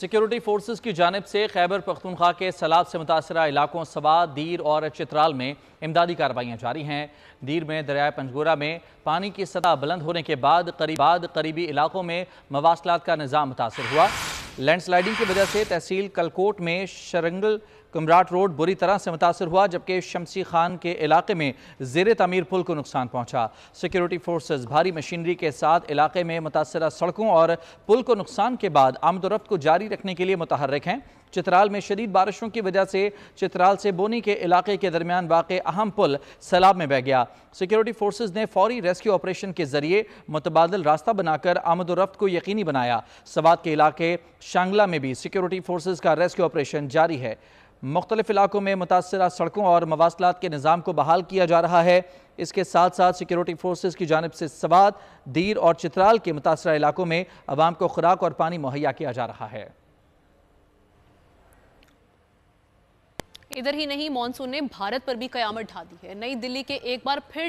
security forces की जानब से खैबर पख्तूनख्वा के सलाब से मुतासर इलाकों सबा दीर और चित्राल में इमदादी कार्रवाइयाँ जारी हैं दीर में दरियाए पंजगोरा में पानी की सतह बुलंद होने के बाद करीब बाद करीबी इलाकों में मवासलात का निज़ाम मुतासर हुआ लैंडस्लाइडिंग की वजह से तहसील कलकोट में शरंगल कमराट रोड बुरी तरह से मुतासर हुआ जबकि शमसी खान के इलाके में जेर तमीर पुल को नुकसान पहुंचा सिक्योरिटी फोर्सेज भारी मशीनरी के साथ इलाके में मुतासर सड़कों और पुल को नुकसान के बाद आमदोरफ्त को जारी रखने के लिए मुतहरक हैं चित्राल में शदीद बारिशों की वजह से चित्राल से बोनी के इलाके के दरमियान वाक़ अहम पुल सैलाब में बह गया सिक्योरिटी फोर्सेज ने फौरी रेस्क्यू ऑपरेशन के जरिए मुतबादल रास्ता बनाकर आमद रफ्त को यकीनी बनाया सवाद के इलाके शांगला में भी सिक्योरिटी फोर्सेज का रेस्क्यू ऑपरेशन जारी है मुख्तलिफ इलाकों में मुतासर सड़कों और मवासलात के निज़ाम को बहाल किया जा रहा है इसके साथ साथ सिक्योरिटी फोर्सेज की जानब से सवाद दीर और चित्राल के मुतासर इलाकों में आवाम को खुराक और पानी मुहैया किया जा रहा है इधर ही नहीं मानसून ने भारत पर भी कयामत ढा दी है नई दिल्ली के एक बार फिर